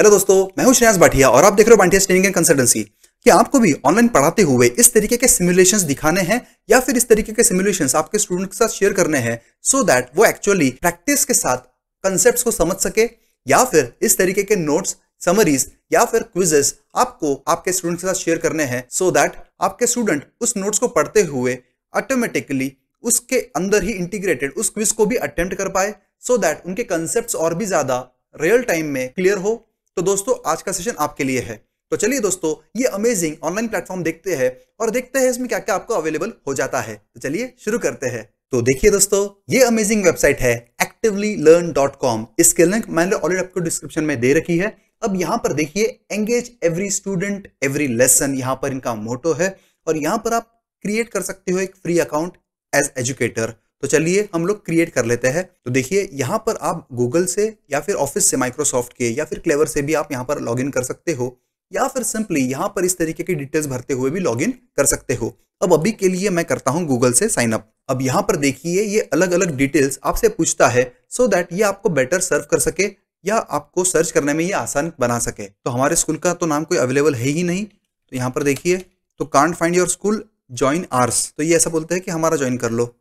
hello दोस्तों मैं हूं श्रेयांस भाटिया और आप देख रहे हो बांटिया ट्रेनिंग एंड कंसल्टेंसी कि आपको भी ऑनलाइन पढ़ाते हुए इस तरीके के सिमुलेशंस दिखाने हैं या फिर इस तरीके के सिमुलेशंस आपके स्टूडेंट के साथ शेयर करने हैं सो so दैट वो एक्चुअली प्रैक्टिस के साथ कंसेप्ट को समझ सके या फिर इस तरीके के नोट्स समरीज या फिर क्विजेस आपको आपके स्टूडेंट के साथ शेयर करने हैं सो so दैट आपके स्टूडेंट उस नोट्स को पढ़ते हुए ऑटोमेटिकली उसके अंदर ही इंटीग्रेटेड उस क्विज को भी अटेम्प्ट कर पाए सो so दैट उनके कंसेप्ट और भी ज्यादा रियल टाइम में क्लियर हो तो दोस्तों आज का सेशन आपके लिए है तो चलिए दोस्तों ये अमेजिंग ऑनलाइन प्लेटफॉर्म देखते हैं और देखते हैं इसमें क्या क्या आपको अवेलेबल हो जाता है तो चलिए शुरू करते हैं तो देखिए दोस्तों ये अमेजिंग वेबसाइट है एक्टिवली लर्न डॉट कॉम इसके लिंक मैंने ऑलरेडी आपको डिस्क्रिप्शन में दे रखी है अब यहाँ पर देखिए engage every student every lesson यहाँ पर इनका मोटो है और यहाँ पर आप क्रिएट कर सकते हो एक फ्री अकाउंट एज एजुकेटर तो चलिए हम लोग क्रिएट कर लेते हैं तो देखिए यहाँ पर आप गूगल से या फिर ऑफिस से माइक्रोसॉफ्ट के या फिर क्लेवर से भी आप यहाँ पर लॉग कर सकते हो या फिर सिंपली यहाँ पर इस तरीके की डिटेल्स भरते हुए भी लॉग कर सकते हो अब अभी के लिए मैं करता हूँ गूगल से साइन अप अब यहाँ पर देखिए ये अलग अलग डिटेल्स आपसे पूछता है सो so दैट ये आपको बेटर सर्व कर सके या आपको सर्च करने में ये आसान बना सके तो हमारे स्कूल का तो नाम कोई अवेलेबल है ही नहीं तो यहाँ पर देखिए तो can't find your school join ours तो ये ऐसा बोलते हैं कि हमारा ज्वाइन कर लो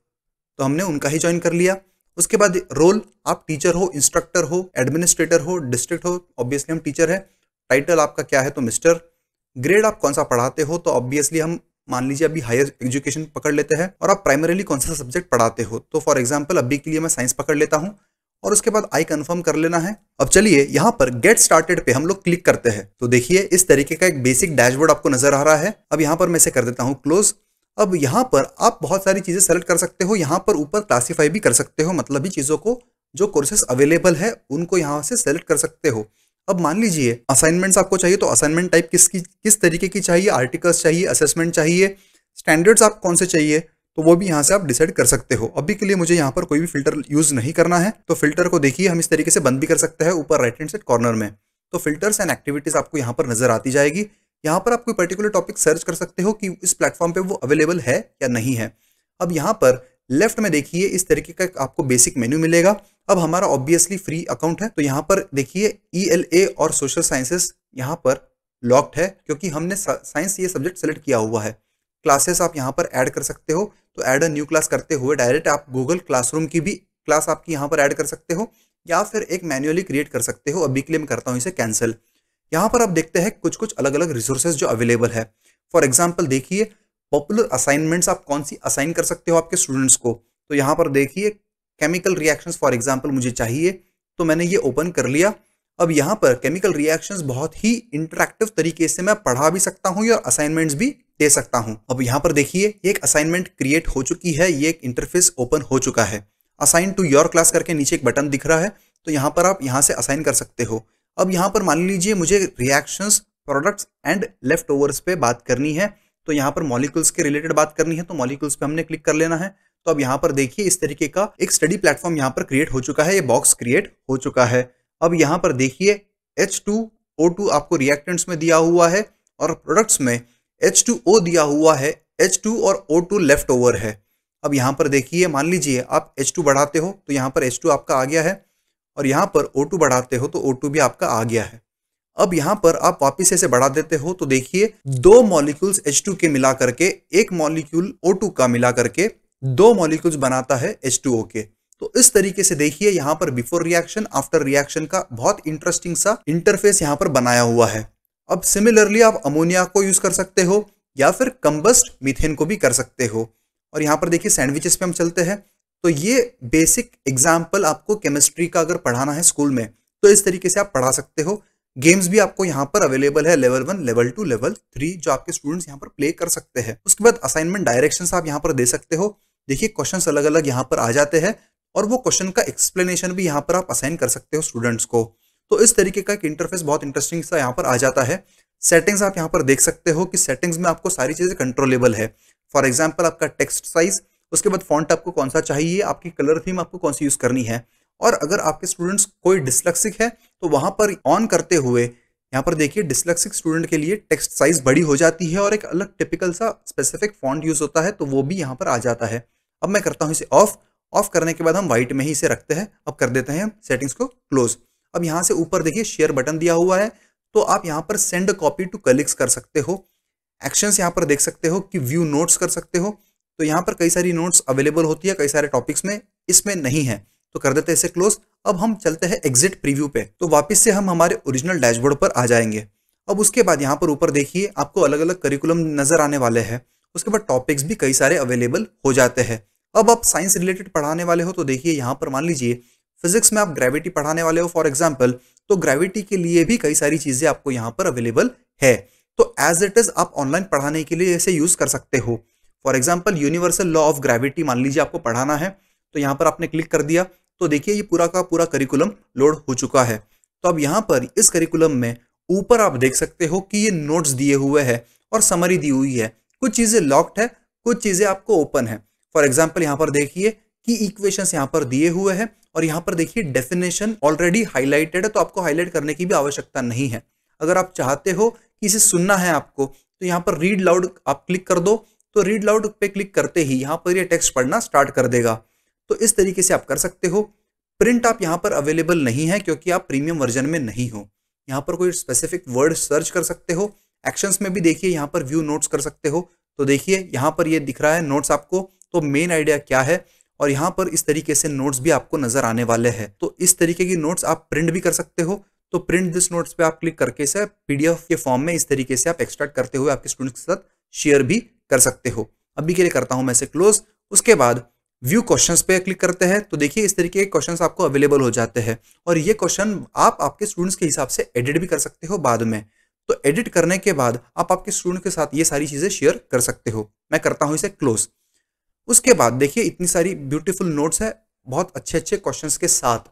तो हमने उनका ही ज्वाइन कर लिया उसके बाद रोल आप टीचर हो इंस्ट्रक्टर हो एडमिनिस्ट्रेटर हो डिस्ट्रिक्ट हो ऑब्वियसली हम टीचर है टाइटल आपका क्या है तो मिस्टर ग्रेड आप कौन सा पढ़ाते हो तो ऑब्वियसली हम मान लीजिए अभी हायर एजुकेशन पकड़ लेते हैं और आप प्राइमरीली कौन सा सब्जेक्ट पढ़ाते हो तो फॉर एग्जाम्पल अभी के लिए मैं साइंस पकड़ लेता हूँ और उसके बाद आई कन्फर्म कर लेना है अब चलिए यहाँ पर गेट स्टार्टेड पे हम लोग क्लिक करते हैं तो देखिए इस तरीके का एक बेसिक डैशबोर्ड आपको नजर आ रहा है अब यहाँ पर मैं इसे कर देता हूँ क्लोज अब यहाँ पर आप बहुत सारी चीज़ें सेलेक्ट कर सकते हो यहाँ पर ऊपर क्लासीफाई भी कर सकते हो मतलब भी चीज़ों को जो कोर्सेस अवेलेबल है उनको यहाँ से सेलेक्ट कर सकते हो अब मान लीजिए असाइनमेंट्स आपको चाहिए तो असाइनमेंट टाइप किसकी किस तरीके की चाहिए आर्टिकल्स चाहिए असेसमेंट चाहिए स्टैंडर्ड्स आप कौन से चाहिए तो वो भी यहाँ से आप डिसाइड कर सकते हो अभी के लिए मुझे यहाँ पर कोई भी फिल्टर यूज़ नहीं करना है तो फिल्टर को देखिए हम इस तरीके से बंद भी कर सकते हैं ऊपर राइट हैंड साइड कॉर्नर में तो फिल्टर्स एंड एक्टिविटीज़ आपको यहाँ पर नजर आती जाएगी यहाँ पर आप कोई पर्टिकुलर टॉपिक सर्च कर सकते हो कि इस प्लेटफॉर्म पे वो अवेलेबल है या नहीं है अब यहाँ पर लेफ्ट में देखिए इस तरीके का आपको बेसिक मेन्यू मिलेगा अब हमारा ऑब्वियसली फ्री अकाउंट है तो यहाँ पर देखिए ई e और सोशल साइंसेस यहाँ पर लॉक्ड है क्योंकि हमने साइंस ये सब्जेक्ट सेलेक्ट किया हुआ है क्लासेस आप यहाँ पर ऐड कर सकते हो तो ऐड अ न्यू क्लास करते हुए डायरेक्ट आप गूगल क्लासरूम की भी क्लास आपकी यहाँ पर ऐड कर सकते हो या फिर एक मैन्युअली क्रिएट कर सकते हो अभी के लिए मैं करता हूँ इसे कैंसिल यहाँ पर आप देखते हैं कुछ कुछ अलग अलग रिसोर्सेज जो अवेलेबल है फॉर एग्जाम्पल देखिए पॉपुलर असाइनमेंट्स आप कौन सी असाइन कर सकते हो आपके स्टूडेंट्स को तो यहाँ पर देखिए केमिकल रिएक्शंस फॉर एग्जाम्पल मुझे चाहिए तो मैंने ये ओपन कर लिया अब यहाँ पर केमिकल रिएक्शंस बहुत ही इंटरेक्टिव तरीके से मैं पढ़ा भी सकता हूँ और असाइनमेंट्स भी दे सकता हूँ अब यहाँ पर देखिए ये एक असाइनमेंट क्रिएट हो चुकी है ये एक इंटरफेस ओपन हो चुका है असाइन टू योर क्लास करके नीचे एक बटन दिख रहा है तो यहाँ पर आप यहाँ से असाइन कर सकते हो अब यहाँ पर मान लीजिए मुझे reactions products and leftovers पे बात करनी है तो यहाँ पर मॉलिक्यूल्स के रिलेटेड बात करनी है तो मॉलिक्यूल्स पे हमने क्लिक कर लेना है तो अब यहाँ पर देखिए इस तरीके का एक स्टडी प्लेटफॉर्म यहाँ पर क्रिएट हो चुका है ये बॉक्स क्रिएट हो चुका है अब यहाँ पर देखिए एच टू ओ टू आपको रिएक्टेंट्स में दिया हुआ है और प्रोडक्ट्स में एच टू ओ दिया हुआ है एच टू और ओ टू लेफ्ट ओवर है अब यहाँ पर देखिए मान लीजिए आप एच टू बढ़ाते हो तो यहाँ पर एच टू आपका आ गया है और यहाँ पर O2 बढ़ाते हो तो O2 भी आपका आ गया है अब यहाँ पर आप वापिस ऐसे बढ़ा देते हो तो देखिए दो मॉलिक्यूल्स H2 के मिला करके एक मॉलिक्यूल O2 का मिला करके दो मॉलिक्यूल्स बनाता है H2O के तो इस तरीके से देखिए यहाँ पर बिफोर रिएक्शन आफ्टर रिएक्शन का बहुत इंटरेस्टिंग सा इंटरफेस यहाँ पर बनाया हुआ है अब सिमिलरली आप अमोनिया को यूज कर सकते हो या फिर कंबस्ट मिथेन को भी कर सकते हो और यहाँ पर देखिए सैंडविचेस पे हम चलते हैं तो ये बेसिक एग्जाम्पल आपको केमिस्ट्री का अगर पढ़ाना है स्कूल में तो इस तरीके से आप पढ़ा सकते हो गेम्स भी आपको यहाँ पर अवेलेबल है level one level two level three जो आपके स्टूडेंट्स यहाँ पर प्ले कर सकते हैं उसके बाद असाइनमेंट डायरेक्शन आप यहाँ पर दे सकते हो देखिए क्वेश्चन अलग अलग यहाँ पर आ जाते हैं और वो क्वेश्चन का एक्सप्लेनेशन भी यहाँ पर आप असाइन कर सकते हो स्टूडेंट्स को तो इस तरीके का एक इंटरफेस बहुत इंटरेस्टिंग सा यहाँ पर आ जाता है सेटिंग्स आप यहाँ पर देख सकते हो कि सेटिंग्स में आपको सारी चीज़ें कंट्रोलेबल है फॉर एग्जाम्पल आपका टेक्स्ट साइज उसके बाद फॉन्ट आपको कौन सा चाहिए आपकी कलर थीम आपको कौन सी यूज़ करनी है और अगर आपके स्टूडेंट्स कोई डिसलक्सिक है तो वहाँ पर ऑन करते हुए यहाँ पर देखिए डिसलक्सिक स्टूडेंट के लिए टेक्स्ट साइज बड़ी हो जाती है और एक अलग टिपिकल सा स्पेसिफिक फॉन्ट यूज़ होता है तो वो भी यहाँ पर आ जाता है अब मैं करता हूँ इसे ऑफ ऑफ करने के बाद हम व्हाइट में ही इसे रखते हैं अब कर देते हैं हम सेटिंग्स को क्लोज अब यहाँ से ऊपर देखिए शेयर बटन दिया हुआ है तो आप यहाँ पर सेंड कॉपी टू कलिक्स कर सकते हो एक्शंस यहाँ पर देख सकते हो कि व्यू नोट्स कर सकते हो तो यहाँ पर कई सारी नोट्स अवेलेबल होती है कई सारे टॉपिक्स में इसमें नहीं है तो कर देते हैं इसे क्लोज अब हम चलते हैं एग्जिट प्रीव्यू पे तो वापस से हम हमारे ओरिजिनल डैशबोर्ड पर आ जाएंगे अब उसके बाद यहाँ पर ऊपर देखिए आपको अलग अलग करिकुलम नज़र आने वाले हैं उसके बाद टॉपिक्स भी कई सारे अवेलेबल हो जाते हैं अब आप साइंस रिलेटेड पढ़ाने वाले हो तो देखिए यहाँ पर मान लीजिए फिजिक्स में आप ग्रेविटी पढ़ाने वाले हो फॉर एग्जाम्पल तो ग्रेविटी के लिए भी कई सारी चीज़ें आपको यहाँ पर अवेलेबल है तो एज इट इज़ आप ऑनलाइन पढ़ाने के लिए इसे यूज़ कर सकते हो for example universal law of gravity मान लीजिए आपको पढ़ाना है तो यहाँ पर आपने क्लिक कर दिया तो देखिए ये पूरा का पूरा करिकुलम लोड हो चुका है तो अब यहाँ पर इस करिकुलम में ऊपर आप देख सकते हो कि ये नोट्स दिए हुए हैं और समरी दी हुई है कुछ चीज़ें लॉक्ड है कुछ चीज़ें आपको ओपन है फॉर एग्जाम्पल यहाँ पर देखिए कि इक्वेशंस यहाँ पर दिए हुए हैं और यहाँ पर देखिए डेफिनेशन ऑलरेडी हाईलाइटेड है तो आपको हाईलाइट करने की भी आवश्यकता नहीं है अगर आप चाहते हो कि इसे सुनना है आपको तो यहाँ पर रीड लाउड आप क्लिक कर दो तो रीड लाउड पे क्लिक करते ही यहाँ पर ये टेक्स्ट पढ़ना स्टार्ट कर देगा तो इस तरीके से आप कर सकते हो प्रिंट आप यहाँ पर अवेलेबल नहीं है क्योंकि आप प्रीमियम वर्जन में नहीं हो यहाँ पर कोई स्पेसिफिक वर्ड सर्च कर सकते हो एक्शंस में भी देखिए यहाँ पर व्यू नोट्स कर सकते हो तो देखिए यहाँ पर ये दिख रहा है नोट्स आपको तो मेन आइडिया क्या है और यहाँ पर इस तरीके से नोट्स भी आपको नजर आने वाले हैं तो इस तरीके की नोट्स आप प्रिंट भी कर सकते हो तो प्रिंट दिस नोट्स पे आप क्लिक करके से पीडीएफ के फॉर्म में इस तरीके से आप एक्सट्रैक्ट करते हुए आपके स्टूडेंट्स के साथ शेयर भी कर सकते हो अभी के लिए करता हूं मैं इसे क्लोज उसके बाद व्यू क्वेश्चंस पे क्लिक करते हैं तो देखिए इस तरीके के क्वेश्चंस आपको अवेलेबल हो जाते हैं और ये क्वेश्चन आप आपके स्टूडेंट्स के हिसाब से एडिट भी कर सकते हो बाद में तो एडिट करने के बाद आप आपके स्टूडेंट के साथ ये सारी चीज़ें शेयर कर सकते हो मैं करता हूँ इसे क्लोज उसके बाद देखिए इतनी सारी ब्यूटीफुल नोट्स है बहुत अच्छे अच्छे क्वेश्चन के साथ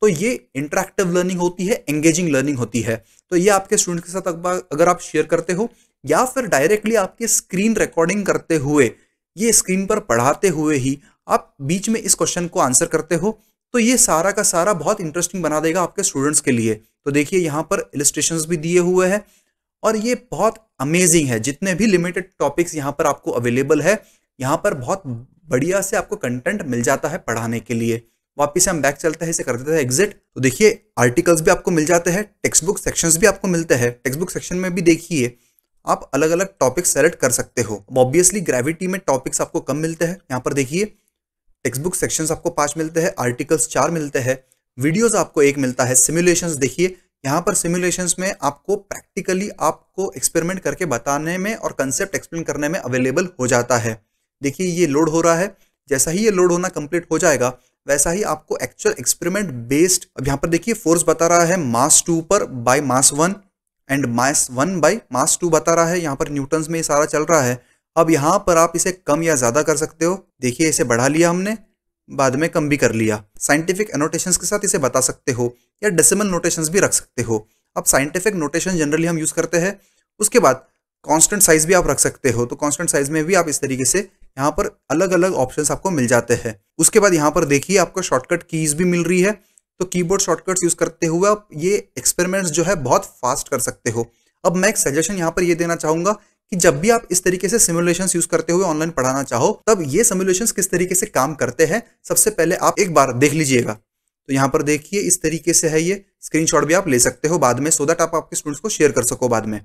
तो ये इंटरेक्टिव लर्निंग होती है एंगेजिंग लर्निंग होती है तो ये आपके स्टूडेंट के साथ अगर आप शेयर करते हो या फिर डायरेक्टली आपके स्क्रीन रिकॉर्डिंग करते हुए ये स्क्रीन पर पढ़ाते हुए ही आप बीच में इस क्वेश्चन को आंसर करते हो तो ये सारा का सारा बहुत इंटरेस्टिंग बना देगा आपके स्टूडेंट्स के लिए तो देखिए यहाँ पर इलिस्ट्रेशन भी दिए हुए हैं और ये बहुत अमेजिंग है जितने भी लिमिटेड टॉपिक्स यहाँ पर आपको अवेलेबल है यहाँ पर बहुत बढ़िया से आपको कंटेंट मिल जाता है पढ़ाने के लिए वापिस से हम बैक चलते हैं इसे कर देते हैं एग्जिट तो देखिए आर्टिकल्स भी आपको मिल जाते हैं टेक्स्ट बुक सेक्शन भी आपको मिलते हैं टेक्स्ट बुक सेक्शन में भी देखिए आप अलग अलग टॉपिक सेलेक्ट कर सकते हो ऑब्वियसली ग्रेविटी में टॉपिक्स आपको कम मिलते हैं यहाँ पर देखिए टेक्स्ट बुक सेक्शन आपको पांच मिलते हैं आर्टिकल्स चार मिलते हैं वीडियोज आपको एक मिलता है सिमुलेशंस देखिए यहाँ पर सिम्युलेशन में आपको प्रैक्टिकली आपको एक्सपेरिमेंट करके बताने में और कंसेप्ट एक्सप्लेन करने में अवेलेबल हो जाता है देखिए ये लोड हो रहा है जैसा ही ये लोड होना कंप्लीट हो जाएगा वैसा ही आपको एक्चुअल एक्सपेरिमेंट बेस्ड अब यहाँ पर देखिए फोर्स बता रहा है मास टू पर by mass one and mass one by mass two बता रहा है यहाँ पर न्यूटन में ये सारा चल रहा है अब यहाँ पर आप इसे कम या ज़्यादा कर सकते हो देखिए इसे बढ़ा लिया हमने बाद में कम भी कर लिया साइंटिफिक एनोटेशन के साथ इसे बता सकते हो या डेसिमल नोटेशंस भी रख सकते हो अब साइंटिफिक नोटेशन जनरली हम यूज़ करते हैं उसके बाद कांस्टेंट साइज़ भी आप रख सकते हो तो कांस्टेंट साइज़ में भी आप इस तरीके से यहाँ पर अलग अलग ऑप्शंस आपको मिल जाते हैं उसके बाद यहाँ पर देखिए आपको शॉर्टकट कीज़ भी मिल रही है तो कीबोर्ड शॉर्टकट्स यूज़ करते हुए आप ये एक्सपेरिमेंट्स जो है बहुत फास्ट कर सकते हो अब मैं एक सजेशन यहाँ पर ये देना चाहूंगा कि जब भी आप इस तरीके से सिमुलेशंस यूज करते हुए ऑनलाइन पढ़ाना चाहो तब ये सिमुलेशंस किस तरीके से काम करते हैं सबसे पहले आप एक बार देख लीजिएगा तो यहाँ पर देखिए इस तरीके से है ये स्क्रीन भी आप ले सकते हो बाद में सो देट दैट आप आपके स्टूडेंट्स को शेयर कर सको बाद में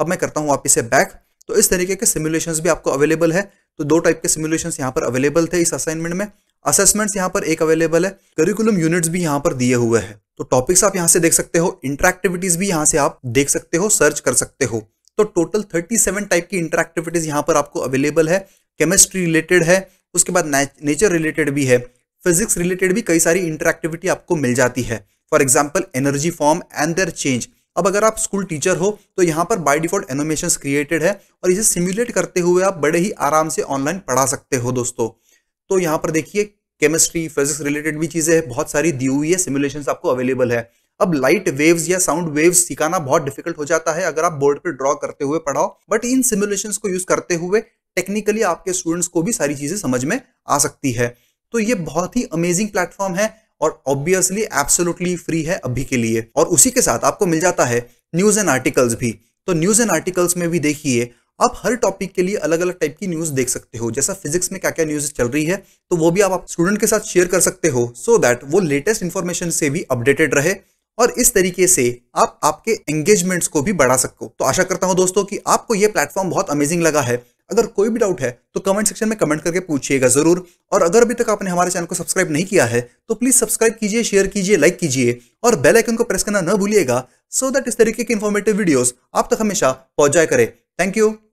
अब मैं करता हूँ आप इसे बैक तो इस तरीके के सिमुलेशन भी आपको अवेलेबल है तो दो टाइप के सिमुलेशन यहाँ पर अवेलेबल थे इस असाइनमेंट में असेसमेंट्स यहाँ पर एक अवेलेबल है करिकुलम यूनिट्स भी यहाँ पर दिए हुए हैं तो टॉपिक्स आप यहाँ से देख सकते हो इंटरक्टिविटीज भी यहाँ से आप देख सकते हो सर्च कर सकते हो तो टोटल 37 टाइप की इंटरक्टिविटीज यहाँ पर आपको अवेलेबल है केमिस्ट्री रिलेटेड है उसके बाद नेचर रिलेटेड भी है फिजिक्स रिलेटेड भी कई सारी इंटरक्टिविटी आपको मिल जाती है for example energy form and their change अब अगर आप स्कूल टीचर हो तो यहाँ पर बाय डिफॉल्ट एनोमेशन क्रिएटेड है और इसे सिम्युलेट करते हुए आप बड़े ही आराम से ऑनलाइन पढ़ा सकते हो दोस्तों तो यहाँ पर देखिए केमिस्ट्री फिजिक्स रिलेटेड भी चीज़ें हैं बहुत सारी दी हुई है सिमुलेशन आपको अवेलेबल है अब लाइट वेव्स या साउंड वेव्स सिखाना बहुत डिफिकल्ट हो जाता है अगर आप बोर्ड पर ड्रॉ करते हुए पढ़ाओ बट इन सिमुलेशन को यूज करते हुए टेक्निकली आपके स्टूडेंट्स को भी सारी चीजें समझ में आ सकती है तो ये बहुत ही अमेजिंग प्लेटफॉर्म है और ऑब्वियसली एब्सोलूटली फ्री है अभी के लिए और उसी के साथ आपको मिल जाता है न्यूज एंड आर्टिकल्स भी तो न्यूज एंड आर्टिकल्स में भी देखिए आप हर टॉपिक के लिए अलग अलग टाइप की न्यूज़ देख सकते हो जैसा फिजिक्स में क्या क्या न्यूज़ चल रही है तो वो भी आप स्टूडेंट के साथ शेयर कर सकते हो सो so दैट वो लेटेस्ट इन्फॉर्मेशन से भी अपडेटेड रहे और इस तरीके से आप आपके एंगेजमेंट्स को भी बढ़ा सको तो आशा करता हूँ दोस्तों कि आपको ये प्लेटफॉर्म बहुत अमेजिंग लगा है अगर कोई भी डाउट है तो कमेंट सेक्शन में कमेंट करके पूछिएगा जरूर और अगर अभी तक आपने हमारे चैनल को सब्सक्राइब नहीं किया है तो प्लीज सब्सक्राइब कीजिए शेयर कीजिए लाइक कीजिए और बेल आइकन को प्रेस करना न भूलिएगा सो so दैट इस तरीके के इन्फॉर्मेटिव वीडियोस आप तक हमेशा पहुंचाए करें थैंक यू